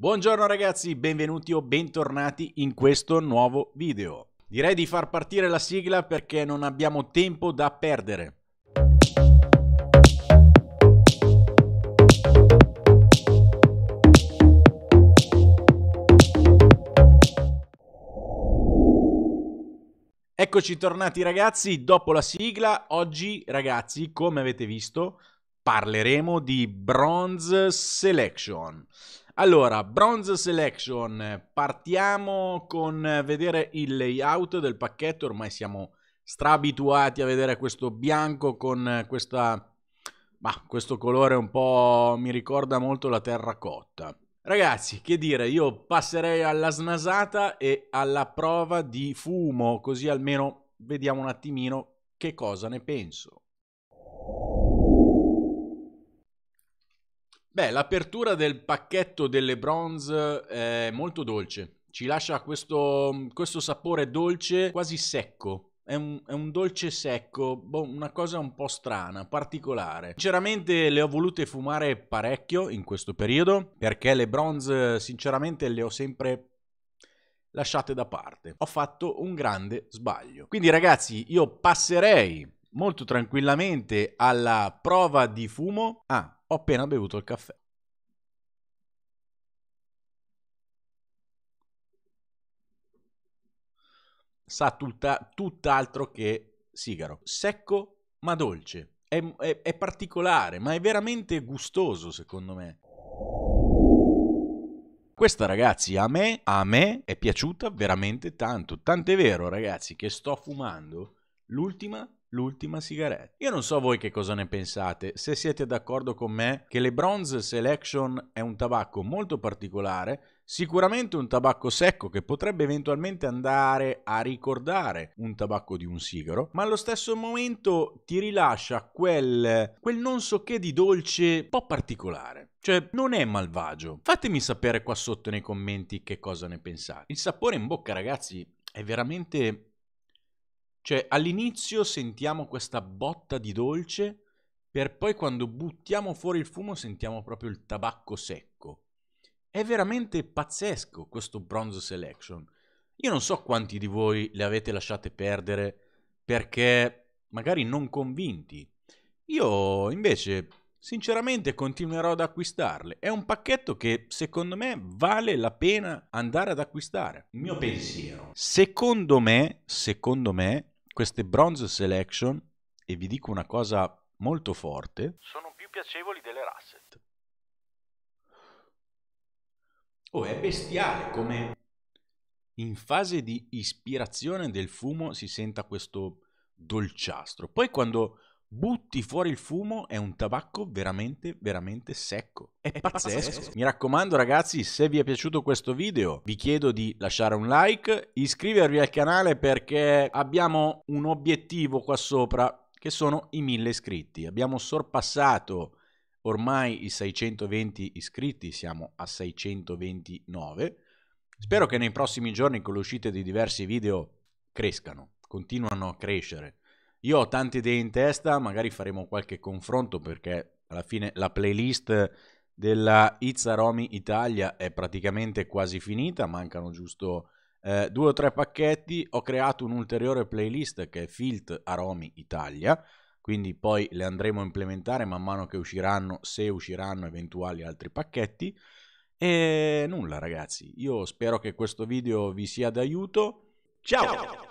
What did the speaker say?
Buongiorno ragazzi, benvenuti o bentornati in questo nuovo video. Direi di far partire la sigla perché non abbiamo tempo da perdere. Eccoci tornati ragazzi, dopo la sigla, oggi ragazzi, come avete visto, parleremo di Bronze Selection. Allora, bronze selection, partiamo con vedere il layout del pacchetto, ormai siamo strabituati a vedere questo bianco con questa, bah, questo colore un po' mi ricorda molto la terracotta. Ragazzi, che dire, io passerei alla snasata e alla prova di fumo, così almeno vediamo un attimino che cosa ne penso. Beh, l'apertura del pacchetto delle bronze è molto dolce. Ci lascia questo, questo sapore dolce, quasi secco. È un, è un, dolce secco, boh, una cosa un po' strana, particolare. Sinceramente le ho volute fumare parecchio in questo periodo, perché le bronze sinceramente le ho sempre lasciate da parte. Ho fatto un grande sbaglio. Quindi ragazzi, io passerei molto tranquillamente alla prova di fumo. Ah, ho appena bevuto il caffè. Sa tutta, tutt'altro che sigaro. Secco ma dolce. È, è, è particolare, ma è veramente gustoso secondo me. Questa ragazzi a me, a me è piaciuta veramente tanto. Tant'è vero ragazzi che sto fumando l'ultima l'ultima sigaretta. Io non so voi che cosa ne pensate, se siete d'accordo con me che le Bronze Selection è un tabacco molto particolare, sicuramente un tabacco secco che potrebbe eventualmente andare a ricordare un tabacco di un sigaro, ma allo stesso momento ti rilascia quel, quel non so che di dolce un po' particolare. Cioè, non è malvagio. Fatemi sapere qua sotto nei commenti che cosa ne pensate. Il sapore in bocca, ragazzi, è veramente cioè, all'inizio sentiamo questa botta di dolce, per poi quando buttiamo fuori il fumo sentiamo proprio il tabacco secco. È veramente pazzesco questo Bronze Selection. Io non so quanti di voi le avete lasciate perdere perché magari non convinti. Io invece, sinceramente, continuerò ad acquistarle. È un pacchetto che secondo me vale la pena andare ad acquistare. Il mio pensiero. Secondo me, secondo me, queste bronze selection, e vi dico una cosa molto forte, sono più piacevoli delle rasset. Oh, è bestiale come in fase di ispirazione del fumo si senta questo dolciastro. Poi quando Butti fuori il fumo è un tabacco veramente veramente secco. È pazzesco. Mi raccomando ragazzi, se vi è piaciuto questo video, vi chiedo di lasciare un like, iscrivervi al canale perché abbiamo un obiettivo qua sopra che sono i 1000 iscritti. Abbiamo sorpassato ormai i 620 iscritti, siamo a 629. Spero che nei prossimi giorni con l'uscita di diversi video crescano, continuano a crescere io ho tante idee in testa, magari faremo qualche confronto perché alla fine la playlist della Romi Italia è praticamente quasi finita, mancano giusto eh, due o tre pacchetti. Ho creato un'ulteriore playlist che è Filt Aromi Italia, quindi poi le andremo a implementare man mano che usciranno, se usciranno eventuali altri pacchetti. E nulla ragazzi, io spero che questo video vi sia d'aiuto. Ciao! Ciao.